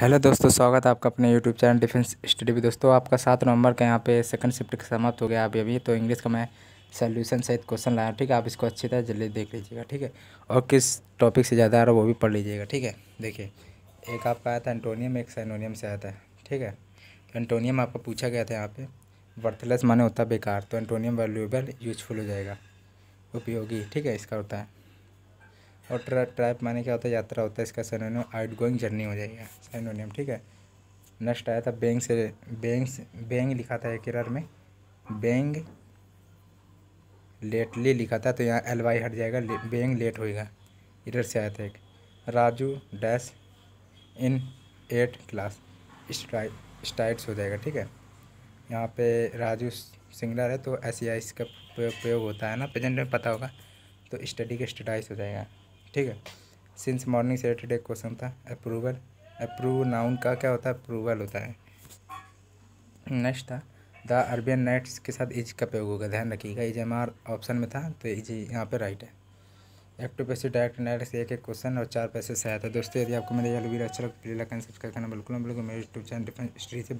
hello दोस्तों स्वागत है आपका अपने यूट्यूब चैनल डिफेंस स्टडी में दोस्तों आपका सात नवंबर का यहाँ पे सेकंड शिफ्ट समाप्त हो गया अभी अभी तो इंग्लिश का मैं सोल्यूशन सहित क्वेश्चन लाया ठीक है आप इसको अच्छी तरह जल्दी देख लीजिएगा ठीक है और किस टॉपिक से ज़्यादा आ रहा है वो भी पढ़ लीजिएगा ठीक है देखिए एक आपका आया था एंटोनियम एक सैनोनियम से आया था ठीक है तो एंटोनियम आपका पूछा गया था यहाँ पर वर्थलेस माने होता बेकार तो एंटोनियम वैल्यूएबल यूजफुल हो जाएगा उपयोगी ठीक है इसका होता है और ट्रा ट्रैप माने क्या होता है यात्रा होता है इसका सैनोनियम आउट गोइंग जर्नी हो जाएगा सैनोनियम ठीक है नेक्स्ट आया था बैंक से बैंक बैंग लिखा था एक में बैंग लेटली लिखा था तो यहाँ एल वाई हट जाएगा ले, बैंग लेट होएगा इधर से आया था एक Raju dash in eight class स्टाइट्स हो जाएगा ठीक है यहाँ पे राजू सिंगलर है तो ऐसी e इसका प्रयोग होता है ना प्रेजेंट में पता होगा तो स्टडी का स्टडाइस हो जाएगा ठीक है सिंस मॉर्निंग सैटरडे क्वेश्चन था अप्रूवल अप्रूव नाउन का क्या होता है अप्रूवल होता है नेक्स्ट था द अरबियन नाइट्स के साथ इज का प्रयोग होगा ध्यान रखिएगा इज एम आर ऑप्शन में था तो इज यहाँ पे राइट है एक टू पैसे डायरेक्ट नाइट से एक एक क्वेश्चन और चार पैसे से आया था दोस्तों यदि आपको मेरे वीडियो अच्छा लगे प्लीज लाइक एंड सब्सक्राइब करना बिल्कुल बिल्कुल मेरे यूट्यूब चैनल डिफेंस हिस्ट्री से